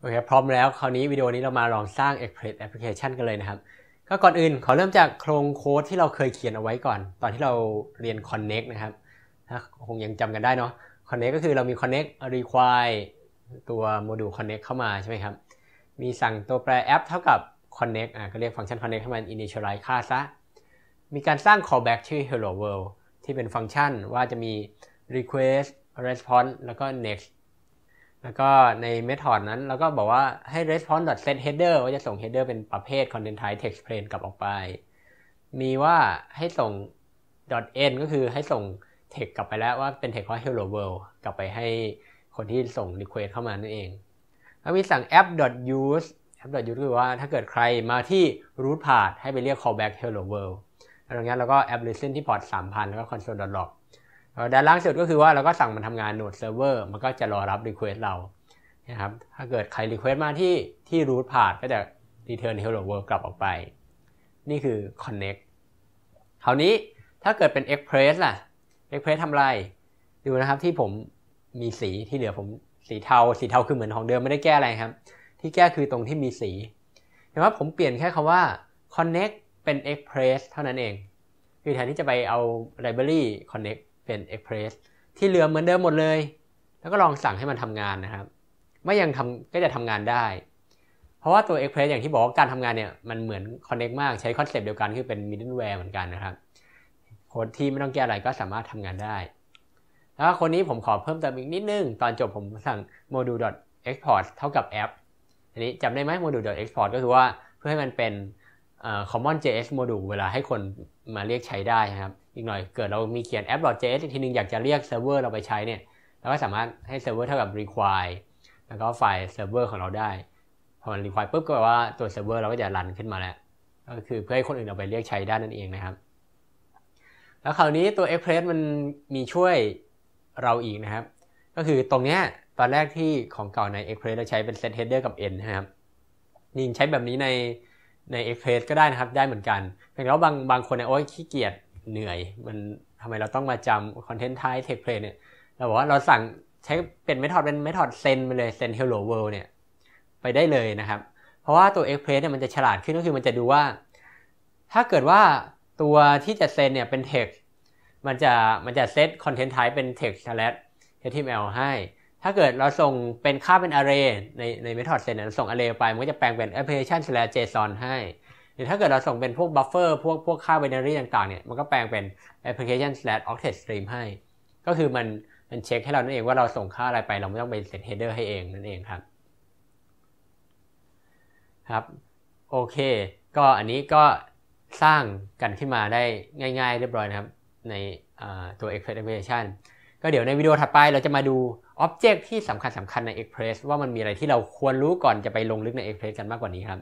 โอเค พร้อมแล้วคราวนี้วิดีโอนี้เรามาลองสร้าง Express Application กันเลยนะครับ ก็ก่อนอื่น ขอเริ่มจากโครงโค้ดที่เราเคยเขียนเอาไว้ก่อน ตอนที่เราเรียน Connect นะครับ ถ้าคงยังจำกันได้เนาะ Connect ก็คือเรามี Connect require ตัวโมดูล Connect เข้ามาใช่ไหมครับ มีสั่งตัวแปรแอปเท่ากับ Connect อ่ะก็เรียกฟังก์ชัน Connect ให้มัน initialize ค่าซะ มีการสร้าง callback ชื่อ hello world ที่เป็นฟังก์ชันว่าจะมี request response แล้วก็ next แล้วก็ใน method นั้นเราก็บอกว่าให้ response.setHeader ว่าจะส่ง header เป็นประเภท content type text plain กลับออกไป มีว่าให้ส่ง .n ก็คือให้ส่ง text กลับไปแล้วว่าเป็น text ว่า hello world กลับไปให้คนที่ส่ง request เข้ามานั่นเอง แล้วมีสั่ง app.use app.use คือว่าถ้าเกิดใครมาที่ root path ให้ไปเรียก callback hello world แล้วตรงนี้เราก็ app listen ที่พอร์ต3000 แล้วก็ console.log ด้านล่างสุดก็คือว่าเราก็สั่งมันทำงานโหนดเซิร์ฟเวอร์ มันก็จะรอรับรีเควสเรา นะครับ ถ้าเกิดใครรีเควสมาที่ที่รูทพานก็จะีเทิร์นเฮลโลเวิร์กลับออกไป นี่คือ connect คราวนี้ถ้าเกิดเป็น express ล่ะ express ทำไรดูนะครับที่ผมมีสีที่เหลือผมสีเทาสีเทาคือเหมือนของเดิมไม่ได้แก้อะไรครับ ที่แก้คือตรงที่มีสี เห็นว่าผมเปลี่ยนแค่คาว่า connect เป็น express เท่านั้นเองคือแทนที่จะไปเอา library connect เป็น Express ที่เหลือเหมือนเดิมหมดเลย แล้วก็ลองสั่งให้มันทำงานนะครับ ไม่ยังทำก็จะทำงานได้ เพราะว่าตัว Express อย่างที่บอกว่าการทำงานเนี่ยมันเหมือน Connect มากใช้คอนเซปต์เดียวกันคือเป็น middleware เหมือนกันนะครับโค้ดที่ไม่ต้องแก้อะไรก็สามารถทำงานได้ แล้วคนนี้ผมขอเพิ่มเติมอีกนิดนึงตอนจบผมสั่ง module.export เท่ากับแอปอันนี้จำได้ไหม module.export ก็คือว่าเพื่อให้มันเป็น common JS module เวลาให้คนมาเรียกใช้ได้นะครับ อีกหน่อยเกิดเรามีเขียน app.js ทีนึงอยากจะเรียกเซิร์ฟเวอร์เราไปใช้เนี่ยเราก็สามารถให้เซิร์ฟเวอร์เท่ากับ require แล้วก็ไฟล์เซิร์ฟเวอร์ของเราได้พอมัน require ปุ๊บก็แปลว่าตัวเซิร์ฟเวอร์เราก็จะรันขึ้นมาแล้วก็คือเพื่อให้คนอื่นเอาไปเรียกใช้ได้นั่นเองนะครับ แล้วคราวนี้ตัว Express มันมีช่วยเราอีกนะครับ ก็คือตรงเนี้ยตอนแรกที่ของเก่าใน Express เราใช้เป็น set header กับ end นะครับนี่ใช้แบบนี้ในใน Express ก็ได้นะครับ ได้เหมือนกันแยงแล้วบางบางคนเนี่ยโอ๊ยขี้เกียจเหนื่อย มันทำไมเราต้องมาจำคอนเทนต์ไทยเทคเพลเนี่ย เราบอกว่าเราสั่งใช้เป็นเมธอดเป็นเมธอดเซนไปเลยเซนเฮลโลเวิลด์เนี่ยไปได้เลยนะครับ เพราะว่าตัว Express เนี่ยมันจะฉลาดขึ้นก็คือมันจะดูว่า ถ้าเกิดว่าตัวที่จะเซนเนี่ยเป็น text มันจะมันจะเซตคอนเทนต์ไทยเป็น text slash html ให้ถ้าเกิดเราส่งเป็นค่าเป็น array ในในเมธอดเซนนั้ส่ง array ไปมันก็จะแปลงเป็น application slash json ให้หรือถ้าเกิดเราส่งเป็นพวก buffer พวกพวกค่า binary ต่างๆ เนี่ยมันก็แปลงเป็น application slash octet stream ให้ ก็คือมันมันเช็คให้เรานั่นเองว่าเราส่งค่าอะไรไปเราไม่ต้องไปเซต header ให้เองนั่นเองครับครับ โอเค ก็อันนี้ก็สร้างกันขึ้นมาได้ง่ายๆเรียบร้อยนะครับในตัว Express Application ก็เดี๋ยวในวิดีโอถัดไปเราจะมาดูอ็อบเจกต์ที่สำคัญสำคัญใน Express ว่ามันมีอะไรที่เราควรรู้ก่อนจะไปลงลึกใน Express กันมากกว่านี้ครับ